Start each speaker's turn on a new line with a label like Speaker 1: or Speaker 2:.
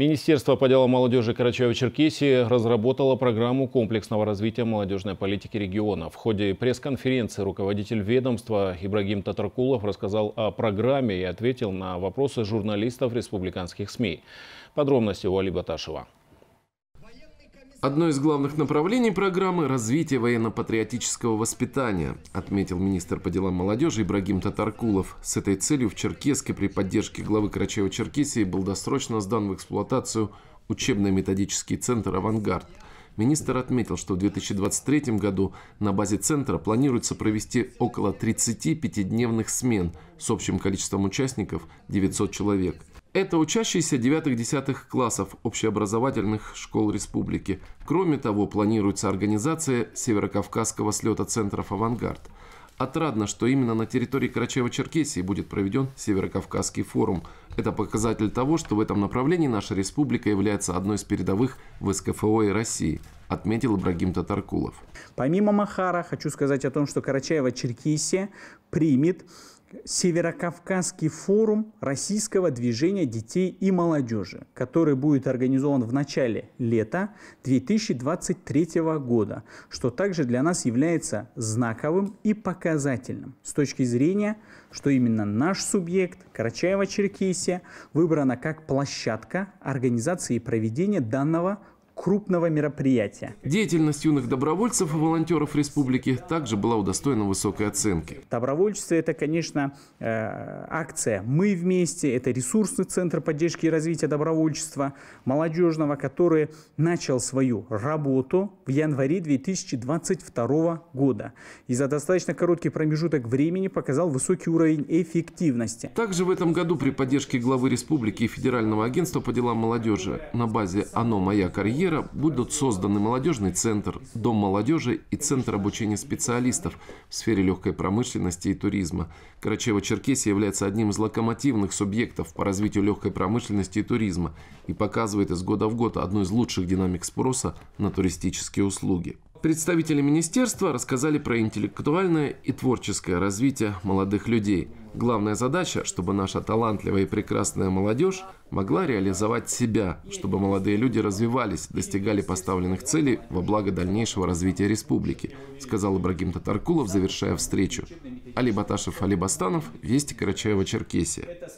Speaker 1: Министерство по делам молодежи Карачаево-Черкесии разработало программу комплексного развития молодежной политики региона. В ходе пресс-конференции руководитель ведомства Ибрагим Татаркулов рассказал о программе и ответил на вопросы журналистов республиканских СМИ. Подробности у Али Баташева. Одно из главных направлений
Speaker 2: программы – развитие военно-патриотического воспитания, отметил министр по делам молодежи Ибрагим Татаркулов. С этой целью в Черкеске при поддержке главы Карачаева-Черкесии был досрочно сдан в эксплуатацию учебно-методический центр «Авангард». Министр отметил, что в 2023 году на базе центра планируется провести около 35-дневных смен с общим количеством участников 900 человек – это учащиеся 9-10 классов общеобразовательных школ республики. Кроме того, планируется организация Северокавказского слета центров «Авангард». Отрадно, что именно на территории Карачаева-Черкесии будет проведен Северокавказский форум. Это показатель того, что в этом направлении наша республика является одной из передовых в СКФО и России, отметил Ибрагим Татаркулов.
Speaker 3: Помимо Махара, хочу сказать о том, что Карачаева-Черкесия примет Северокавказский форум российского движения детей и молодежи, который будет организован в начале лета 2023 года, что также для нас является знаковым и показательным с точки зрения, что именно наш субъект Карачаева-Черкесия выбрана как площадка организации и проведения данного крупного мероприятия.
Speaker 2: Деятельность юных добровольцев и волонтеров республики также была удостоена высокой оценки.
Speaker 3: Добровольчество – это, конечно, э, акция «Мы вместе», это ресурсный центр поддержки и развития добровольчества молодежного, который начал свою работу в январе 2022 года. И за достаточно короткий промежуток времени показал высокий уровень эффективности.
Speaker 2: Также в этом году при поддержке главы республики и Федерального агентства по делам молодежи на базе «Оно. Моя карьера» мира будут созданы молодежный центр, дом молодежи и центр обучения специалистов в сфере легкой промышленности и туризма. Карачево-Черкесия является одним из локомотивных субъектов по развитию легкой промышленности и туризма и показывает из года в год одну из лучших динамик спроса на туристические услуги. Представители министерства рассказали про интеллектуальное и творческое развитие молодых людей. Главная задача, чтобы наша талантливая и прекрасная молодежь могла реализовать себя, чтобы молодые люди развивались, достигали поставленных целей во благо дальнейшего развития республики, сказал Ибрагим Татаркулов, завершая встречу. Али Баташев, Али Бастанов, Вести Карачаева, Черкесия.